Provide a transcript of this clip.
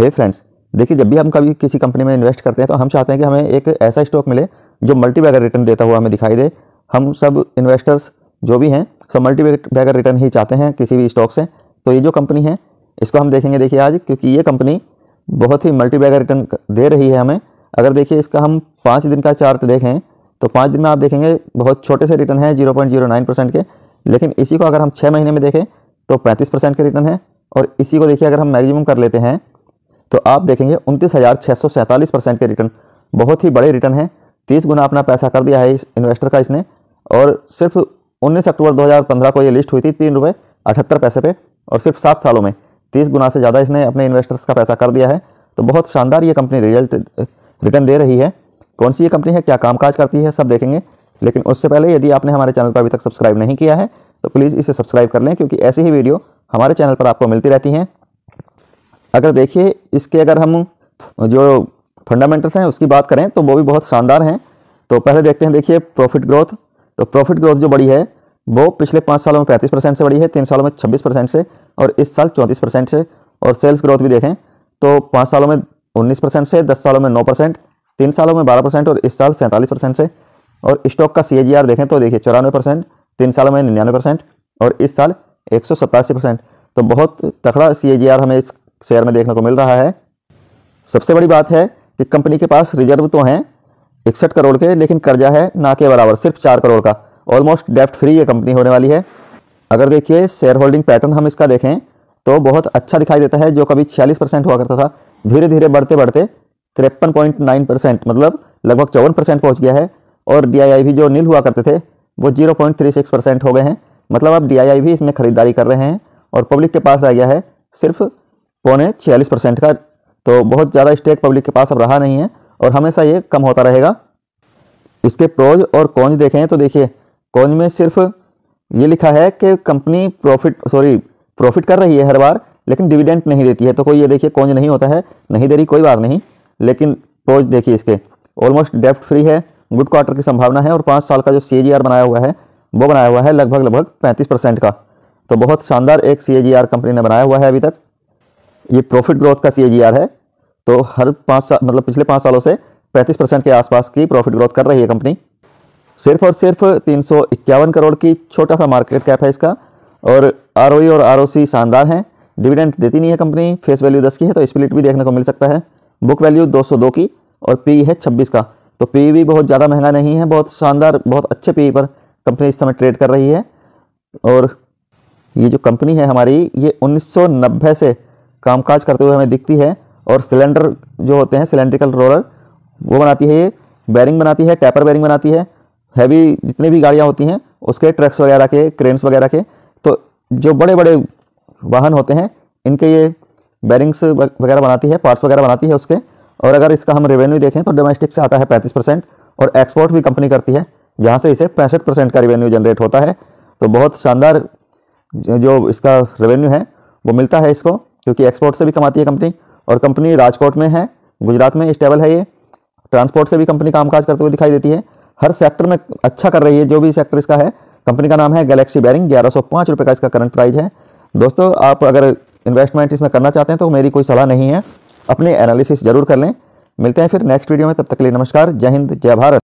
हे friends देखिए जब भी हम कभी किसी कंपनी में इन्वेस्ट करते हैं तो हम चाहते हैं कि हमें एक ऐसा स्टॉक मिले जो मल्टी बैगर रिटर्न देता हुआ हमें दिखाई दे हम सब इन्वेस्टर्स जो भी हैं सब मल्टी बैगर रिटर्न ही चाहते हैं किसी भी स्टॉक से तो ये जो कंपनी है इसको हम देखेंगे देखिए आज क्योंकि ये कंपनी बहुत ही मल्टी बैगर रिटर्न दे रही है हमें अगर देखिए इसका हम पाँच दिन का चार्ट देखें तो पाँच दिन में आप देखेंगे बहुत छोटे से रिटर्न है zero point zero nine percent के लेकिन इसी को अगर हम छः महीने में देखें तो पैंतीस परसेंट के रिटर्न है और इसी को देखिए अगर हम मैक्सिमम कर लेते हैं तो आप देखेंगे उनतीस हज़ार छः सौ सैंतालीस परसेंट के रिटर्न बहुत ही बड़े रिटर्न हैं तीस गुना अपना पैसा कर दिया है इस इन्वेस्टर का इसने और सिर्फ उन्नीस अक्टूबर 2015 को ये लिस्ट हुई थी तीन रुपये अठहत्तर पैसे पे और सिर्फ सात सालों में तीस गुना से ज़्यादा इसने अपने इन्वेस्टर्स का पैसा कर दिया है तो बहुत शानदार ये कंपनी रिजल्ट रिटर्न दे रही है कौन सी ये कंपनी है क्या कामकाज करती है सब देखेंगे लेकिन उससे पहले यदि आपने हमारे चैनल पर अभी तक सब्सक्राइब नहीं किया है तो प्लीज़ इसे सब्सक्राइब कर लें क्योंकि ऐसी ही वीडियो हमारे चैनल पर आपको मिलती रहती हैं अगर देखिए इसके अगर हम जो फंडामेंटल्स हैं उसकी बात करें तो वो भी बहुत शानदार हैं तो पहले देखते हैं देखिए प्रॉफिट ग्रोथ तो प्रॉफिट ग्रोथ जो बड़ी है वो पिछले पाँच सालों में पैंतीस परसेंट से बड़ी है तीन सालों में छब्बीस परसेंट से और इस साल चौंतीस परसेंट से और सेल्स ग्रोथ भी देखें तो पाँच सालों में उन्नीस परसेंट से दस सालों में नौ परसेंट तीन सालों में बारह परसेंट और इस साल सैंतालीस परसेंट से और स्टॉक का सी देखें तो देखिए चौरानवे परसेंट तीन सालों में निन्यानवे परसेंट और इस साल एक परसेंट तो बहुत तकड़ा सी हमें इस शेयर में देखने को मिल रहा है सबसे बड़ी बात है कि कंपनी के पास रिजर्व तो हैं इकसठ करोड़ के लेकिन कर्जा है ना के बराबर सिर्फ चार करोड़ का ऑलमोस्ट डेफ्ट फ्री ये कंपनी होने वाली है अगर देखिए शेयर होल्डिंग पैटर्न हम इसका देखें तो बहुत अच्छा दिखाई देता है जो कभी छियालीस परसेंट हुआ करता था धीरे धीरे बढ़ते बढ़ते तिरपन पॉइंट नाइन परसेंट मतलब लगभग चौवन परसेंट पहुँच गया है और डी भी जो नील हुआ करते थे वो zero point three six percent हो गए हैं मतलब अब डी भी इसमें ख़रीदारी कर रहे हैं और पब्लिक के पास रह गया है सिर्फ पौने छियालीस परसेंट का तो बहुत ज़्यादा स्टेक पब्लिक के पास अब रहा नहीं है और हमेशा ये कम होता रहेगा इसके प्रोज और कौन देखें तो देखिए कौन में सिर्फ ये लिखा है कि कंपनी प्रॉफिट सॉरी प्रॉफिट कर रही है हर बार लेकिन डिविडेंट नहीं देती है तो कोई ये देखिए कॉन्ज नहीं होता है नहीं दे रही कोई बात नहीं लेकिन प्रोज देखिए इसके ऑलमोस्ट डेफ्ट फ्री है गुड क्वार्टर की संभावना है और पाँच साल का जो सी बनाया हुआ है वो बनाया हुआ है लगभग लगभग पैंतीस परसेंट का तो बहुत शानदार एक सी कंपनी ने बनाया हुआ है अभी तक ये प्रॉफिट ग्रोथ का सी है तो हर पाँच साल मतलब पिछले पाँच सालों से पैंतीस परसेंट के आसपास की प्रॉफिट ग्रोथ कर रही है कंपनी सिर्फ और सिर्फ तीन करोड़ की छोटा सा मार्केट कैप है इसका और आर e और आर शानदार हैं डिविडेंड देती नहीं है कंपनी फेस वैल्यू दस की है तो स्प्लिट भी देखने को मिल सकता है बुक वैल्यू 202 की और पी e है 26 का तो पी e भी बहुत ज़्यादा महंगा नहीं है बहुत शानदार बहुत अच्छे पी पर कंपनी इस समय ट्रेड कर रही है और ये जो कंपनी है हमारी ये 1990 से कामकाज करते हुए हमें दिखती है और सिलेंडर जो होते हैं सिलेंड्रिकल रोलर वो बनाती है ये बैरिंग बनाती है टैपर बैरिंग बनाती है हैवी जितनी भी गाड़ियाँ होती हैं उसके ट्रक्स वगैरह के क्रेन्स वगैरह के तो जो बड़े बड़े वाहन होते हैं इनके ये बैरिंग्स वगैरह बनाती है पार्ट्स वगैरह बनाती है उसके और अगर इसका हम रेवेन्यू देखें तो डोमेस्टिक से आता है पैंतीस परसेंट और एक्सपोर्ट भी कंपनी करती है जहाँ से इसे पैंसठ परसेंट का रेवेन्यू जनरेट होता है तो बहुत शानदार जो इसका रेवेन्यू है वो मिलता है इसको क्योंकि एक्सपोर्ट से भी कमाती है कंपनी और कंपनी राजकोट में है गुजरात में स्टेबल है ये ट्रांसपोर्ट से भी कंपनी कामकाज करते हुए दिखाई देती है हर सेक्टर में अच्छा कर रही है जो भी सेक्टर इसका है कंपनी का नाम है गैलेक्सी बैरिंग ग्यारह सौ पाँच रुपये का इसका करंट प्राइस है दोस्तों आप अगर इन्वेस्टमेंट इसमें करना चाहते हैं तो मेरी कोई सलाह नहीं है अपने एनालिसिस जरूर कर लें मिलते हैं फिर नेक्स्ट वीडियो में तब तक के लिए नमस्कार जय हिंद जय भारत